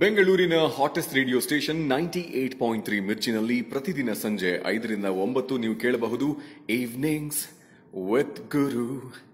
ಬೆಂಗಳೂರಿನ hottest radio station ninety eight point three ಮಿರ್ಚಿನಲ್ಲಿ ಪ್ರತಿದಿನ ಸಂಜೆ ಐದರಿಂದ ಒಂಬತ್ತು ನೀವು ಕೇಳಬಹುದು ಈವ್ನಿಂಗ್ಸ್ ವಿತ್ ಗುರು